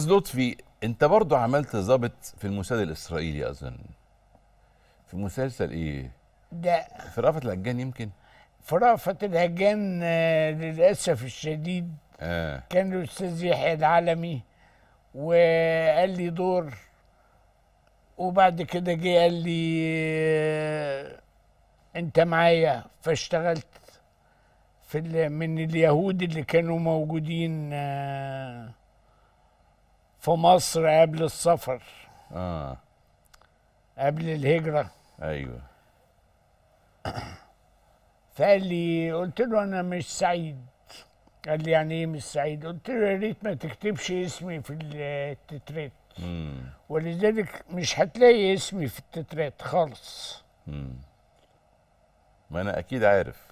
استاذ لطفي انت برضو عملت ظابط في الموساد الاسرائيلي اظن في مسلسل ايه ده في رأفت الهجان يمكن في رأفت الهجان آه، للاسف الشديد اه كان الاستاذ يحيى العالمي وقال لي دور وبعد كده جه قال لي آه، انت معايا فاشتغلت في من اليهود اللي كانوا موجودين آه، في مصر قبل السفر اه قبل الهجرة ايوه فقال لي قلت له انا مش سعيد قال لي يعني ايه مش سعيد قلت له يا ريت ما تكتبش اسمي في التترات ولذلك مش هتلاقي اسمي في التترات خالص ما انا اكيد عارف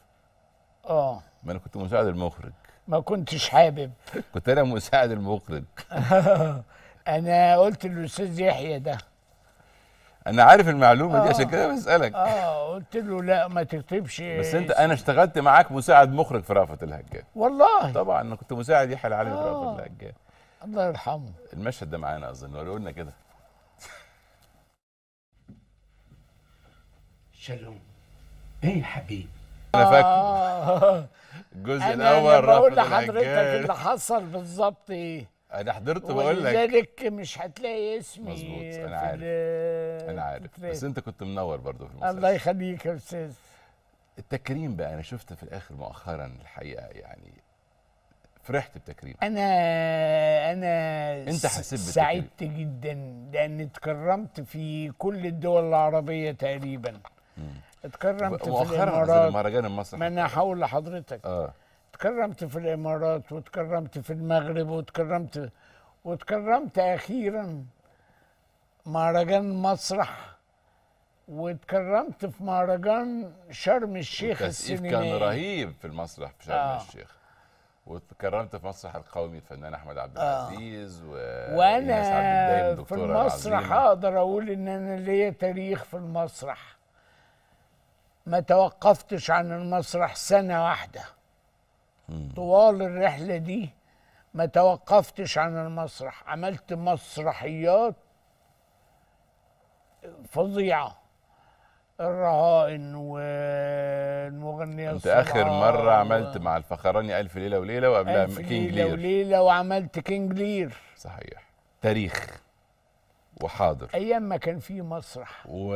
اه ما انا كنت مساعد المخرج ما كنتش حابب كنت انا مساعد المخرج انا قلت للاستاذ يحيى ده انا عارف المعلومه آه دي عشان كده بسالك اه قلت له لا ما تكتبش بس انت انا اشتغلت معاك مساعد مخرج في رأفت الهجان والله طبعا انا كنت مساعد يحيى العلي آه في رأفت آه. الهجان الله يرحمه المشهد ده معانا اظن ولا قلنا كده شالوم ايه يا حبيبي انا فاكر آه. الجزء الاول رفض بقول لحضرتك اللي حصل بالظبط ايه انا حضرت بقول لك ولذلك مش هتلاقي اسمي مظبوط انا عارف انا عارف تريد. بس انت كنت منور برضه في المسلسل الله يخليك يا استاذ التكريم بقى انا شفت في الاخر مؤخرا الحقيقه يعني فرحت بتكريم انا انا انت حسيت سعدت جدا لان اتكرمت في كل الدول العربيه تقريبا مم. اتكرمت في الامارات المهرجان المصري ما انا هقول لحضرتك اه اتكرمت في الامارات واتكرمت في المغرب واتكرمت واتكرمت اخيرا مهرجان مسرح واتكرمت في مهرجان شرم الشيخ السينمائي كان رهيب في المسرح في شرم آه. الشيخ واتكرمت في مسرح القومي الفنان احمد عبد آه. العزيز آه. و... وانا في المسرح اقدر اقول ان انا ليا تاريخ في المسرح ما توقفتش عن المسرح سنة واحدة طوال الرحلة دي ما توقفتش عن المسرح عملت مسرحيات فظيعة الرهائن والمغنية انت اخر مرة عملت مع الفخراني ألف ليلة وليلة وقبلها ألف كينج ليلة لير وليلة وعملت كينج لير صحيح تاريخ وحاضر ايام ما كان في مسرح و...